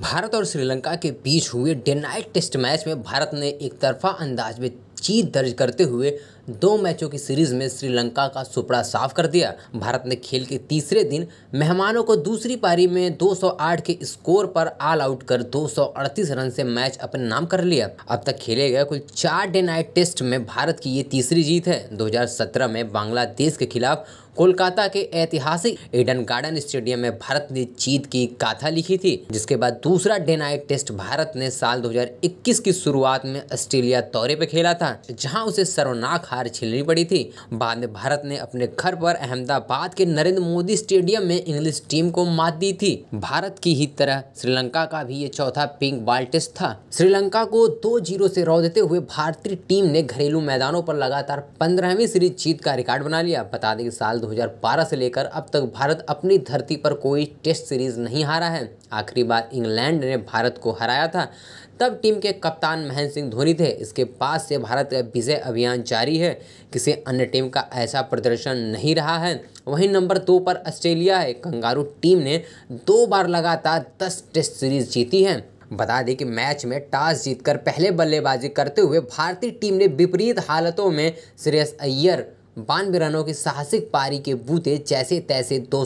भारत और श्रीलंका के बीच हुए डे नाइट टेस्ट मैच में भारत ने एक तरफा अंदाज में जीत दर्ज करते हुए दो मैचों की सीरीज में श्रीलंका का सुपड़ा साफ कर दिया भारत ने खेल के तीसरे दिन मेहमानों को दूसरी पारी में 208 के स्कोर पर ऑल आउट कर 238 रन से मैच अपने नाम कर लिया अब तक खेले गए कुल चार डे नाइट टेस्ट में भारत की ये तीसरी जीत है 2017 में बांग्लादेश के खिलाफ कोलकाता के ऐतिहासिक एडन गार्डन स्टेडियम में भारत ने जीत की गाथा लिखी थी जिसके बाद दूसरा डे नाइट टेस्ट भारत ने साल 2021 की शुरुआत में ऑस्ट्रेलिया दौरे पर खेला था जहां उसे सर्वनाक हार झेलनी पड़ी थी बाद में भारत ने अपने घर पर अहमदाबाद के नरेंद्र मोदी स्टेडियम में इंग्लिश टीम को मात दी थी भारत की ही तरह श्रीलंका का भी ये चौथा पिंक बॉल टेस्ट था श्रीलंका को दो जीरो से रो देते हुए भारतीय टीम ने घरेलू मैदानों पर लगातार पंद्रहवीं सीरीज जीत का रिकॉर्ड बना लिया बता दें कि साल 2012 से लेकर अब तक भारत अपनी धरती पर कोई टेस्ट सीरीज़ नहीं हारा है आखिरी बार इंग्लैंड ने भारत को हराया था तब टीम के कप्तान महेंद्र सिंह धोनी थे इसके बाद से भारत का विजय अभियान जारी है किसी अन्य टीम का ऐसा प्रदर्शन नहीं रहा है वहीं नंबर दो पर ऑस्ट्रेलिया है कंगारू टीम ने दो बार लगातार दस टेस्ट सीरीज जीती है बता दें कि मैच में टॉस जीतकर पहले बल्लेबाजी करते हुए भारतीय टीम ने विपरीत हालतों में श्रेयस अय्यर बानवे रनों की साहसिक पारी के बूते जैसे तैसे दो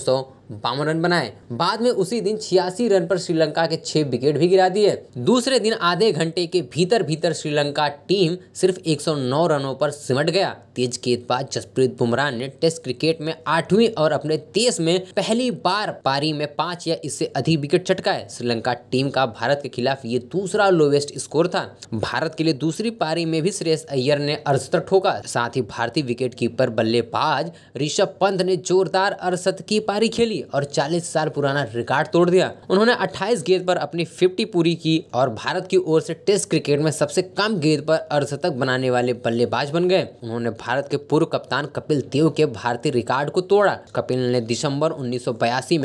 बावन रन बनाए बाद में उसी दिन छियासी रन पर श्रीलंका के छह विकेट भी गिरा दिए दूसरे दिन आधे घंटे के भीतर भीतर श्रीलंका टीम सिर्फ 109 रनों पर सिमट गया तेज गेंदबाज जसप्रीत बुमराह ने टेस्ट क्रिकेट में आठवीं और अपने देश में पहली बार पारी में पांच या इससे अधिक विकेट चटकाए श्रीलंका टीम का भारत के खिलाफ ये दूसरा लोवेस्ट स्कोर था भारत के लिए दूसरी पारी में भी श्रेयस अय्यर ने अर्धशतक ठोका साथ ही भारतीय विकेट बल्लेबाज ऋषभ पंत ने जोरदार अर्धशत की पारी खेली ली और 40 साल पुराना रिकॉर्ड तोड़ दिया उन्होंने 28 गेंद पर अपनी 50 पूरी की और भारत की ओर से टेस्ट क्रिकेट में सबसे कम गेंद पर अर्धशतक बनाने वाले बल्लेबाज बन गए उन्होंने भारत के पूर्व कप्तान कपिल देव के भारतीय रिकॉर्ड को तोड़ा कपिल ने दिसंबर उन्नीस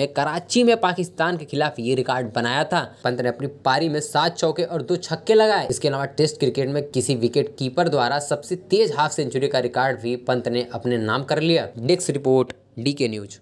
में कराची में पाकिस्तान के खिलाफ ये रिकॉर्ड बनाया था पंत ने अपनी पारी में सात चौके और दो छक्के लगाए इसके अलावा टेस्ट क्रिकेट में किसी विकेट कीपर द्वारा सबसे तेज हाफ सेंचुरी का रिकॉर्ड भी पंत ने अपने नाम कर लिया next report D K news